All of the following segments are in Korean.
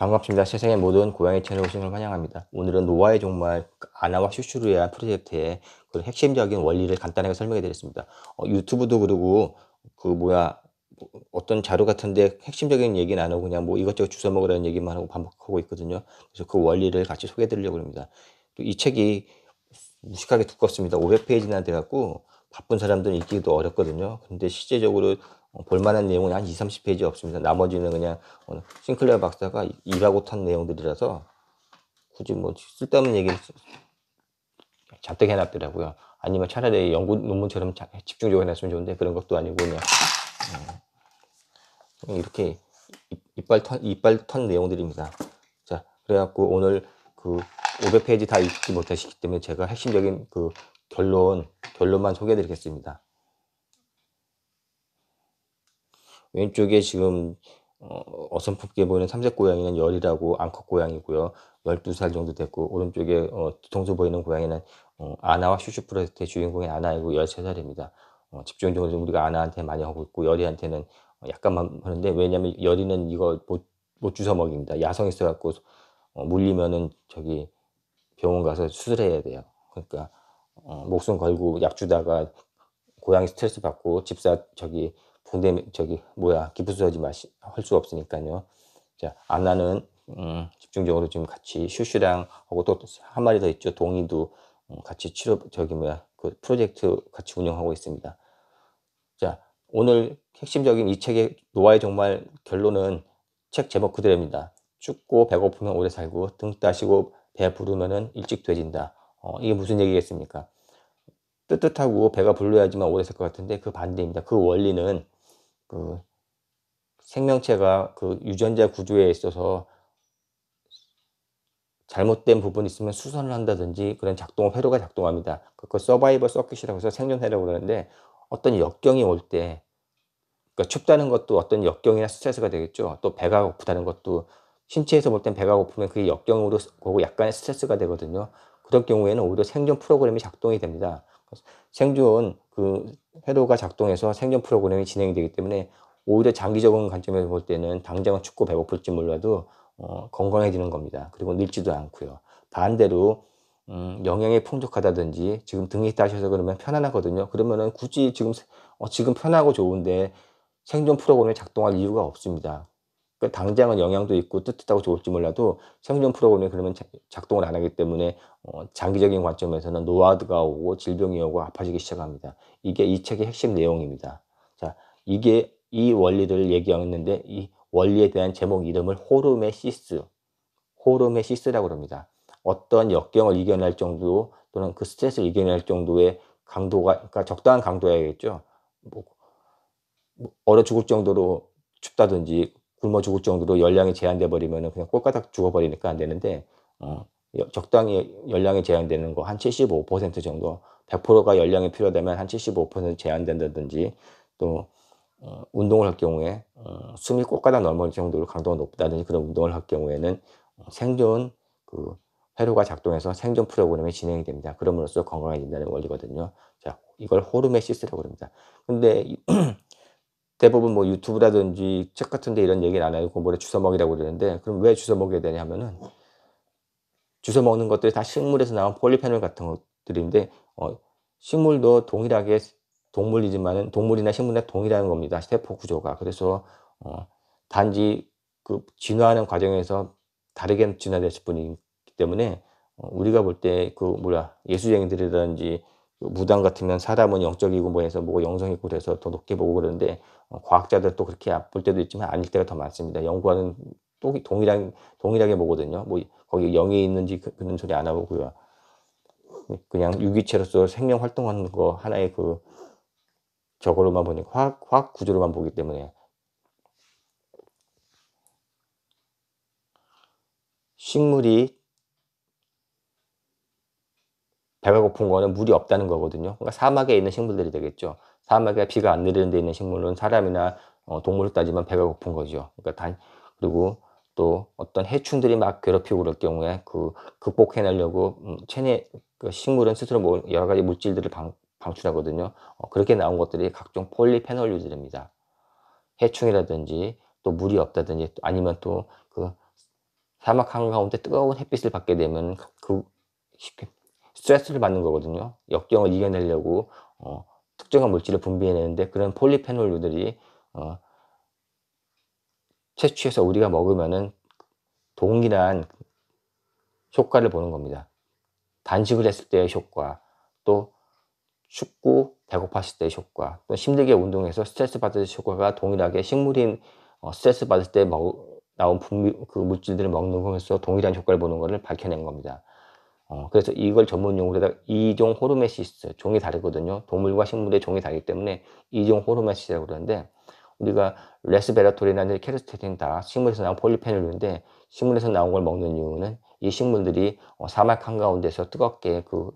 반갑습니다. 세상의 모든 고양이 채널 오신 걸 환영합니다. 오늘은 노화의 종말 아나와 슈슈루야 프로젝트의 그 핵심적인 원리를 간단하게 설명해 드렸습니다. 어, 유튜브도 그러고 그 뭐야 어떤 자료 같은데 핵심적인 얘기는 안 하고 그냥 뭐 이것저것 주워 먹으라는 얘기만 하고 반복하고 있거든요. 그래서 그 원리를 같이 소개해 드리려고 합니다. 또 이 책이 무식하게 두껍습니다. 500페이지나 돼 갖고 바쁜 사람들은 읽기도 어렵거든요. 근데 실제적으로 어, 볼만한 내용은 한 20, 30페이지 없습니다. 나머지는 그냥 어, 싱클레어 박사가 일하고 탄 내용들이라서 굳이 뭐 쓸데없는 얘기를 잔뜩 해놨더라고요 아니면 차라리 연구 논문처럼 집중적으로 해놨으면 좋은데 그런 것도 아니고 어, 그냥 이렇게 이빨 턴, 이빨 턴 내용들입니다. 자, 그래갖고 오늘 그 500페이지 다 읽지 못하시기 때문에 제가 핵심적인 그 결론, 결론만 소개해 드리겠습니다. 왼쪽에 지금 어, 선풍게 보이는 삼색 고양이는 열이라고 암컷 고양이고요. 12살 정도 됐고 오른쪽에 어, 뒤통수 보이는 고양이는 어, 아나와 슈슈프로스트의 주인공이 아나이고 13살입니다. 어, 집중적으로 우리가 아나한테 많이 하고 있고 열이한테는 어, 약간만 하는데 왜냐면 열이는 이거 못, 못 주워 먹입니다. 야성 있어갖고 어, 물리면은 저기 병원 가서 수술해야 돼요. 그러니까 어, 목숨 걸고 약 주다가 고양이 스트레스 받고 집사 저기 부대 저기 뭐야 기부수하지 마시 할수 없으니까요. 자 아나는 음, 집중적으로 지금 같이 슈슈랑 하고 또 한 마리 더 있죠 동이도 음, 같이 치료 저기 뭐야 그 프로젝트 같이 운영하고 있습니다. 자 오늘 핵심적인 이 책의 노아의 정말 결론은 책 제목 그대로입니다. 춥고 배고프면 오래 살고 등 따시고 배 부르면은 일찍 돼진다. 어, 이게 무슨 얘기겠습니까? 뜨뜻하고 배가 불러야지만 오래 살 것 같은데 그 반대입니다. 그 원리는 그 생명체가 그 유전자 구조에 있어서 잘못된 부분이 있으면 수선을 한다든지 그런 작동 회로가 작동합니다. 그걸 서바이벌 서킷이라고 해서 생존 회라고 그러는데 어떤 역경이 올 때 그러니까 춥다는 것도 어떤 역경이나 스트레스가 되겠죠. 또 배가 고프다는 것도 신체에서 볼 땐 배가 고프면 그게 역경으로 보고 약간의 스트레스가 되거든요. 그런 경우에는 오히려 생존 프로그램이 작동이 됩니다. 생존 그 회로가 작동해서 생존 프로그램이 진행이 되기 때문에 오히려 장기적인 관점에서 볼 때는 당장은 춥고 배고플지 몰라도 어, 건강해지는 겁니다. 그리고 늙지도 않고요. 반대로 음, 영양이 풍족하다든지 지금 등이 있다 하셔서 그러면 편안하거든요. 그러면은 굳이 지금 어, 지금 편하고 좋은데 생존 프로그램이 작동할 이유가 없습니다. 그 당장은 영향도 있고 뜨뜻하고 좋을지 몰라도 생존 프로그램이 그러면 작동을 안 하기 때문에 어, 장기적인 관점에서는 노화드가 오고 질병이 오고 아파지기 시작합니다. 이게 이 책의 핵심 내용입니다. 자, 이게 이 원리를 얘기하는데 이 원리에 대한 제목 이름을 호르메시스, 호르메시스라고 합니다. 어떤 역경을 이겨낼 정도 또는 그 스트레스를 이겨낼 정도의 강도가, 그러니까 적당한 강도여야겠죠. 뭐, 얼어 뭐, 죽을 정도로 춥다든지 굶어 죽을 정도로 열량이 제한돼 버리면 그냥 꼴가닥 죽어버리니까 안 되는데 어, 적당히 열량이 제한되는 거 한 75% 정도 100%가 열량이 필요하면한 75% 제한된다든지 또 어, 운동을 할 경우에 어, 숨이 꼴가닥 넘어질 정도로 강도가 높다든지 그런 운동을 할 경우에는 어, 생존 그 회로가 작동해서 생존 프로그램이 진행이 됩니다. 그럼으로써 건강해진다는 원리거든요. 자, 이걸 호르메시스라고 합니다. 근데 대부분 뭐 유튜브라든지 책 같은데 이런 얘기는 안 하고 그 뭐래 주워 먹이라고 그러는데 그럼 왜 주워 먹어야 되냐 하면은 주워 먹는 것들이 다 식물에서 나온 폴리페놀 같은 것들인데 어, 식물도 동일하게 동물이지만은 동물이나 식물이나 동일한 겁니다 세포 구조가 그래서 어, 단지 그 진화하는 과정에서 다르게 진화됐을 뿐이기 때문에 어, 우리가 볼 때 그 뭐야 예수쟁이들이라든지 그 무당 같으면 사람은 영적이고 뭐 해서 뭐 영성있고 그래서 더 높게 보고 그러는데 어, 과학자들도 그렇게 아플 때도 있지만 아닐 때가 더 많습니다. 연구하는 또 동일한, 동일하게 보거든요. 뭐, 거기 영이 있는지 그, 런 소리 안 하고요. 그냥 유기체로서 생명 활동하는 거 하나의 그, 저거로만 보니, 화학, 화학 구조로만 보기 때문에. 식물이 배가 고픈 거는 물이 없다는 거거든요. 그러니까 사막에 있는 식물들이 되겠죠. 사막에 비가 안 내리는 데 있는 식물은 사람이나 어, 동물로 따지면 배가 고픈 거죠. 그러니까 단 그리고 또 어떤 해충들이 막 괴롭히고 그럴 경우에 그 극복해내려고 음, 체내 그 식물은 스스로 뭐 여러 가지 물질들을 방, 방출하거든요. 어, 그렇게 나온 것들이 각종 폴리페놀류들입니다. 해충이라든지 또 물이 없다든지 아니면 또 그 사막 한가운데 뜨거운 햇빛을 받게 되면 그, 그 스트레스를 받는 거거든요. 역경을 이겨내려고 어, 특정한 물질을 분비해내는데 그런 폴리페놀류들이 어, 채취해서 우리가 먹으면은 동일한 효과를 보는 겁니다. 단식을 했을 때의 효과, 또 춥고 배고팠을 때의 효과, 또 힘들게 운동해서 스트레스 받을 때 효과가 동일하게 식물인 어, 스트레스 받을 때 먹, 나온 분비, 그 물질들을 먹는 것에서 동일한 효과를 보는 것을 밝혀낸 겁니다. 어, 그래서 이걸 전문 용어로다가 이종 호르메시스 종이 다르거든요. 동물과 식물의 종이 다르기 때문에 이종 호르메시스라고 그러는데 우리가 레스베라토리나 캐르스테틴 다 식물에서 나온 폴리페놀인데 식물에서 나온 걸 먹는 이유는 이 식물들이 어, 사막 한가운데서 뜨겁게 그뭐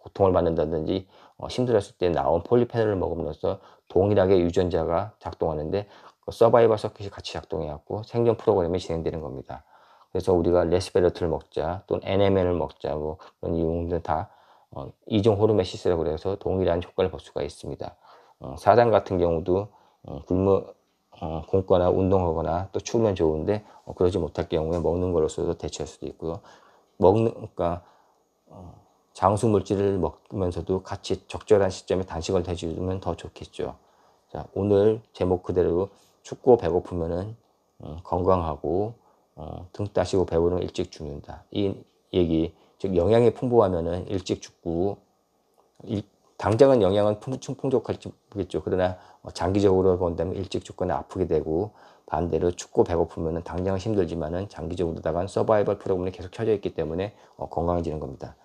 고통을 받는다든지 어, 힘들었을 때 나온 폴리페놀을 먹음으로써 동일하게 유전자가 작동하는데 그 서바이벌 서킷이 같이 작동해갖고 생존 프로그램이 진행되는 겁니다. 그래서 우리가 레스베르트를 먹자 또는 NMN을 먹자 뭐 그런 이용들 다 어, 이종 호르메시스라고 그래서 동일한 효과를 볼 수가 있습니다. 어, 사단 같은 경우도 어, 굶어 어, 굶거나 운동하거나 또 추우면 좋은데 어, 그러지 못할 경우에 먹는 걸로서도 대체할 수도 있고요. 먹는 그러니까 어, 장수 물질을 먹으면서도 같이 적절한 시점에 단식을 해주면 더 좋겠죠. 자, 오늘 제목 그대로 춥고 배고프면은 음, 건강하고 어, 등 따시고 배우는 일찍 죽는다. 이 얘기 즉 영양이 풍부하면은 일찍 죽고 일, 당장은 영양은 풍충 풍족르겠죠 그러나 뭐 장기적으로 본다면 일찍 죽거나 아프게 되고 반대로 춥고 배고프면은 당장은 힘들지만은 장기적으로다간 서바이벌 프로그램이 계속 켜져 있기 때문에 어, 건강해지는 겁니다.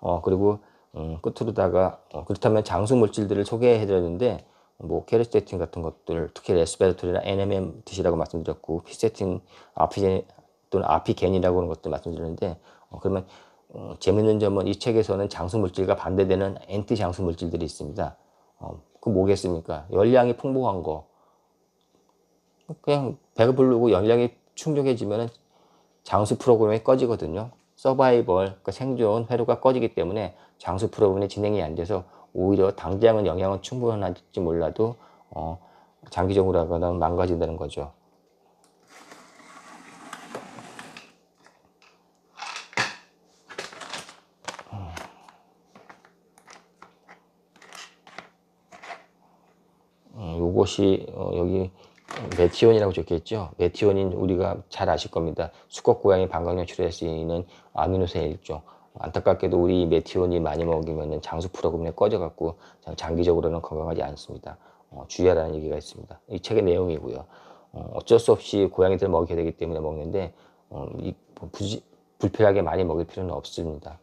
어 그리고 음, 끝으로다가 어, 그렇다면 장수 물질들을 소개해드렸는데 뭐 캐리 세팅 같은 것들 특히 레스베르톨리나 NMM 드시라고 말씀드렸고 피 세팅 아피젠 또는 아피겐이라고 하는 것들 말씀드렸는데 어, 그러면 어, 재밌는 점은 이 책에서는 장수 물질과 반대되는 엔티 장수 물질들이 있습니다. 어, 그 뭐겠습니까? 열량이 풍부한 거 그냥 배가 부르고 열량이 충족해지면 장수 프로그램이 꺼지거든요. 서바이벌, 그러니까 생존 회로가 꺼지기 때문에 장수 프로그램이 진행이 안 돼서 오히려 당장은 영향은 충분한지 몰라도 어, 장기적으로 하거나 망가진다는 거죠. 이것이 음. 음, 어, 여기 메티온이라고 적혀있죠. 메티온인 우리가 잘 아실 겁니다. 수컷 고양이 방광염 출혈할수 있는 아미노산 일종. 안타깝게도 우리 메티온이 많이 먹으면 장수 프로그램에 꺼져갖고 장기적으로는 건강하지 않습니다. 어, 주의하라는 얘기가 있습니다. 이 책의 내용이고요. 어, 쩔수 없이 고양이들 먹여야 되기 때문에 먹는데 어, 이, 뭐 부지, 불필요하게 많이 먹일 필요는 없습니다.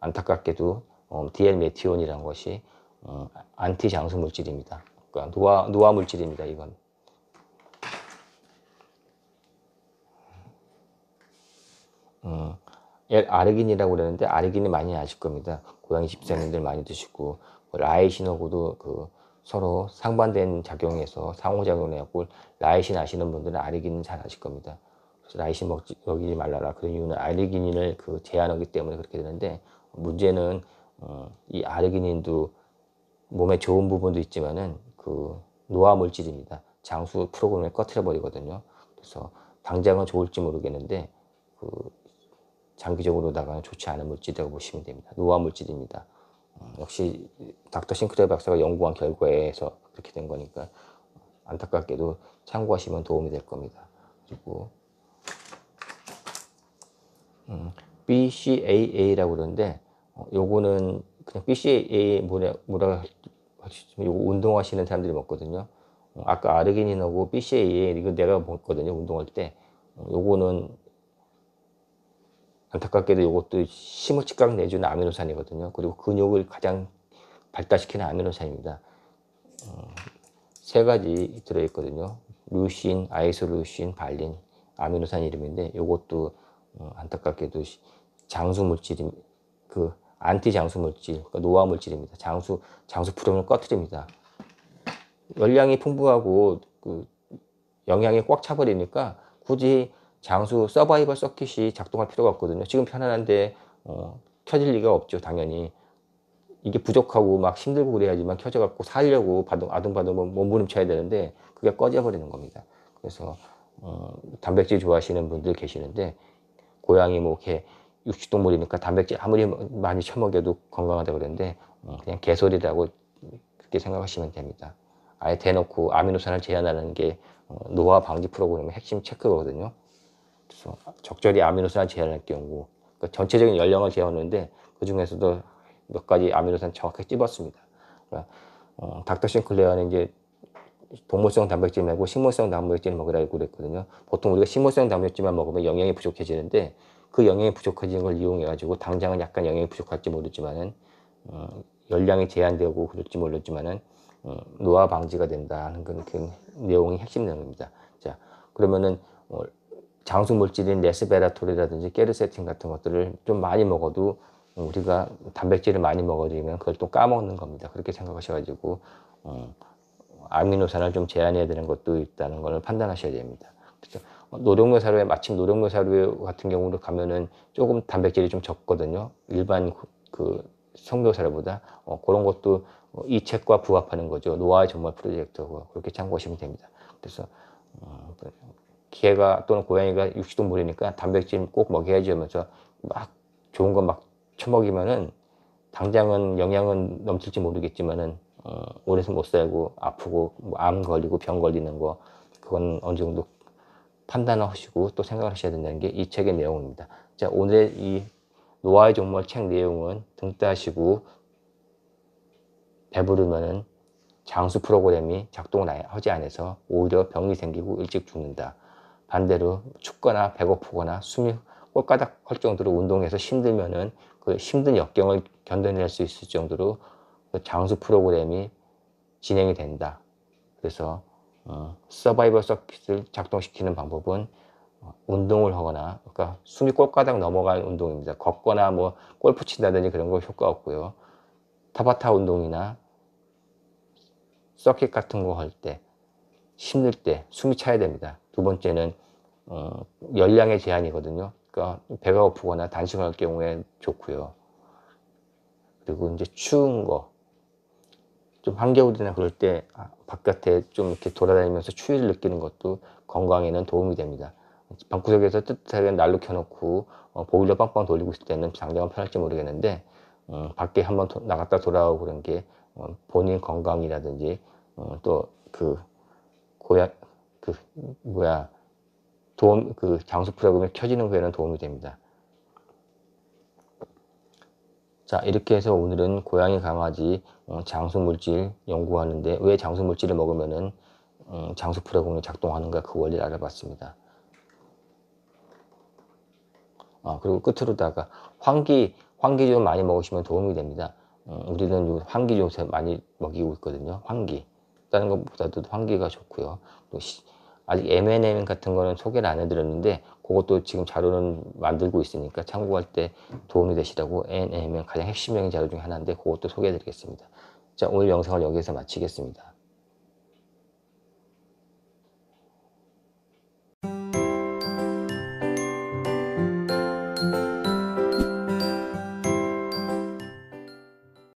안타깝게도 어, DL 메티온이라는 것이 어, 안티 장수 물질입니다. 그러니까 노화 노화 물질입니다. 이건. 음. 예, 아르기닌이라고 그러는데 아르기닌 많이 아실 겁니다. 고양이 십사님들 많이 드시고 라이신하고도 그 서로 상반된 작용에서 상호작용해갖고 라이신 아시는 분들은 아르기닌 잘 아실 겁니다. 그래서 라이신 먹지, 먹이지 말라라. 그런 이유는 아르기닌을 그 제한하기 때문에 그렇게 되는데 문제는 어, 이 아르기닌도 몸에 좋은 부분도 있지만은 그 노화 물질입니다. 장수 프로그램을 꺼트려 버리거든요. 그래서 당장은 좋을지 모르겠는데 그 장기적으로 나가는 좋지 않은 물질이라고 보시면 됩니다. 노화 물질입니다. 음, 역시 닥터 싱크레 박사가 연구한 결과에서 그렇게 된 거니까 안타깝게도 참고하시면 도움이 될 겁니다. 그리고 음, BCAA라고 그러는데 어, 요거는 그냥 BCAA 뭐라, 뭐라 요거 운동하시는 사람들이 먹거든요. 어, 아까 아르기닌하고 BCAA 이거 내가 먹거든요. 운동할 때 어, 요거는 안타깝게도 이것도 심을 직각 내주는 아미노산이거든요. 그리고 근육을 가장 발달시키는 아미노산입니다. 어, 세 가지 들어있거든요. 루신, 아이소루신, 발린, 아미노산 이름인데 이것도 어, 안타깝게도 장수 물질이 그 안티 장수 물질, 그러니까 노화 물질입니다. 장수 장수 프롬을 꺼트립니다. 열량이 풍부하고 그 영양이 꽉 차버리니까 굳이 장수 서바이벌 서킷이 작동할 필요가 없거든요. 지금 편안한데 어, 켜질 리가 없죠, 당연히. 이게 부족하고 막 힘들고 그래야지만 켜져갖고 살려고 바둥, 아둥바둥 뭐 몸부림쳐야 되는데 그게 꺼져버리는 겁니다. 그래서 어, 단백질 좋아하시는 분들 계시는데 고양이 뭐 이렇게 육식동물이니까 단백질 아무리 많이 처먹여도 건강하다고 그러는데 어, 그냥 개소리라고 그렇게 생각하시면 됩니다. 아예 대놓고 아미노산을 제한하는 게 어, 노화 방지 프로그램의 핵심 체크거든요. 그래서 적절히 아미노산을 제한할 경우 그러니까 전체적인 연령을재한는데그 중에서도 몇 가지 아미노산 정확하게 찝었습니다. 그러니까 어, 닥터 싱클레어는 이제 동물성 단백질 말고 식물성 단백질을 먹으라고 그랬거든요. 보통 우리가 식물성 단백질만 먹으면 영양이 부족해지는데 그 영양이 부족해지는 걸 이용해가지고 당장은 약간 영양이 부족할지 모르지만은 어, 열량이 제한되고 그럴지 모르지만은 어, 노화 방지가 된다는 그런, 그런 내용이 핵심 내용입니다. 자 그러면은 어, 장수 물질인 레스베라톨이라든지 깨르세틴 같은 것들을 좀 많이 먹어도 우리가 단백질을 많이 먹어주면 그걸 또 까먹는 겁니다. 그렇게 생각하셔가지고 어, 아미노산을 좀 제한해야 되는 것도 있다는 것을 판단하셔야 됩니다. 그렇죠? 어, 노령묘사료에 마침 노령묘사료 같은 경우로 가면은 조금 단백질이 좀 적거든요. 일반 그 성묘사료보다 어, 그런 것도 어, 이 책과 부합하는 거죠. 노화의 정말 프로젝트고 그렇게 참고하시면 됩니다. 그래서 어, 개가 또는 고양이가 육식동물이니까 단백질 꼭 먹여야지 하면서 막 좋은 거 막 처먹이면은 당장은 영양은 넘칠지 모르겠지만은 어, 오래서 못 살고 아프고 뭐암 걸리고 병 걸리는 거 그건 어느 정도 판단 하시고 또생각 하셔야 된다는 게 이 책의 내용입니다. 자 오늘 이 노아의 종말 책 내용은 등 따시고 배부르면은 장수 프로그램이 작동을 하지 않아서 오히려 병이 생기고 일찍 죽는다. 반대로 춥거나 배고프거나 숨이 꼴까닥 할 정도로 운동해서 힘들면은 그 힘든 역경을 견뎌낼 수 있을 정도로 그 장수 프로그램이 진행이 된다. 그래서 어, 서바이벌 서킷을 작동시키는 방법은 어, 운동을 하거나 그러니까 숨이 꼴까닥넘어갈 운동입니다. 걷거나 뭐 골프 친다든지 그런 거 효과 없고요. 타바타 운동이나 서킷 같은 거 할 때 힘들 때 숨이 차야 됩니다. 두 번째는 어, 열량의 제한이거든요. 그러니까 배가 고프거나 단식할 경우에 좋고요. 그리고 이제 추운 거, 좀 한겨울이나 그럴 때 아, 바깥에 좀 이렇게 돌아다니면서 추위를 느끼는 것도 건강에는 도움이 됩니다. 방구석에서 뜨뜻하게 난로 켜놓고 어, 보일러 빵빵 돌리고 있을 때는 장대만 편할지 모르겠는데 어, 밖에 한번 도, 나갔다 돌아오고 그런 게 어, 본인 건강이라든지 어, 또그 고향 그 뭐야 도움 그 장수 프로그램이 켜지는 후에는 도움이 됩니다. 자 이렇게 해서 오늘은 고양이 강아지 어, 장수 물질 연구하는데 왜 장수 물질을 먹으면은 어, 장수 프로그램이 작동하는가 그 원리를 알아봤습니다. 아 그리고 끝으로다가 환기 환기 좀 많이 먹으시면 도움이 됩니다. 우리는 환기 좀 많이 먹이고 있거든요. 환기 다른 것보다도 환기가 좋고요. 또 시, 아직 M&M 같은 거는 소개를 안 해드렸는데 그것도 지금 자료는 만들고 있으니까 참고할 때 도움이 되시다고 NM은 가장 핵심적인 자료 중 하나인데 그것도 소개해드리겠습니다. 자 오늘 영상을 여기서 마치겠습니다.